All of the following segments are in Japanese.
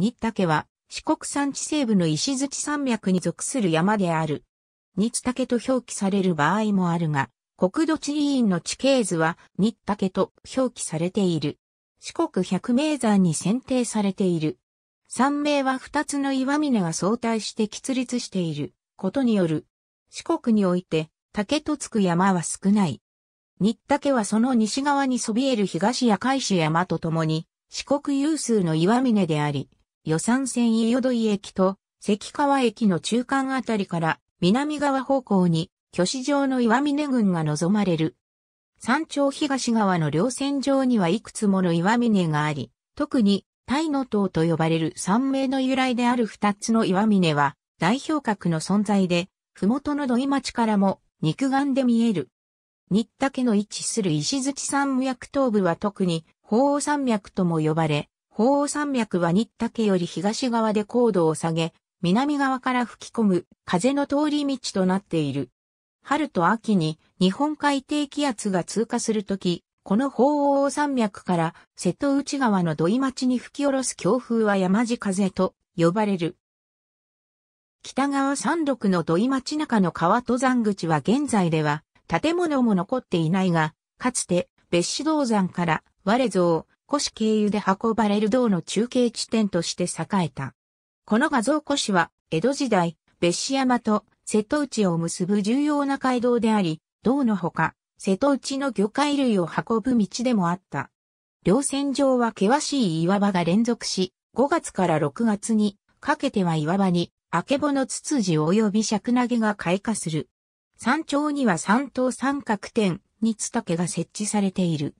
新竹は四国山地西部の石槌山脈に属する山である。新竹と表記される場合もあるが、国土地理院の地形図は新竹と表記されている。四国百名山に選定されている。山名は二つの岩峰が相対して喫立していることによる。四国において竹とつく山は少ない。日竹はその西側にそびえる東赤石山とともに四国有数の岩峰であり、予算線飯淀井駅と関川駅の中間あたりから南側方向に巨子状の岩峰群が望まれる。山頂東側の稜線上にはいくつもの岩峰があり、特に大の塔と呼ばれる山名の由来である二つの岩峰は代表格の存在で、麓の土井町からも肉眼で見える。新竹の位置する石槌山脈東部は特に鳳凰山脈とも呼ばれ、鳳凰山脈は新岳より東側で高度を下げ、南側から吹き込む風の通り道となっている。春と秋に日本海低気圧が通過するとき、この鳳凰山脈から瀬戸内側の土井町に吹き下ろす強風は山地風と呼ばれる。北側山麓の土井町中の川登山口は現在では建物も残っていないが、かつて別子銅山から我像、古市経由で運ばれる銅の中継地点として栄えた。この画像古市は、江戸時代、別子山と瀬戸内を結ぶ重要な街道であり、銅のほか、瀬戸内の魚介類を運ぶ道でもあった。稜線上は険しい岩場が連続し、5月から6月にかけては岩場に、あけぼのツツジ及びシャクナゲが開花する。山頂には三頭三角点、にツタけが設置されている。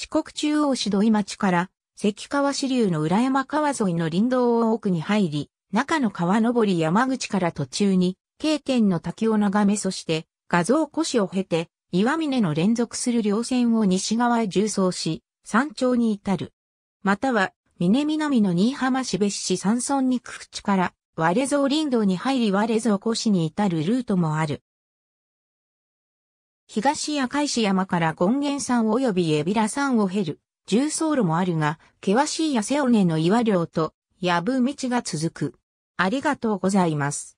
四国中央市土井町から関川支流の裏山川沿いの林道を奥に入り、中の川上り山口から途中に、経天の滝を眺めそして画像古市を経て、岩峰の連続する稜線を西側へ縦走し、山頂に至る。または、峰南の新居浜市別市山村に区口から、割れ蔵林道に入り割れ蔵古市に至るルートもある。東赤石山から権現山及び海老名山を経る、重走路もあるが、険しい痩せ尾根の岩稜と、やぶ道が続く。ありがとうございます。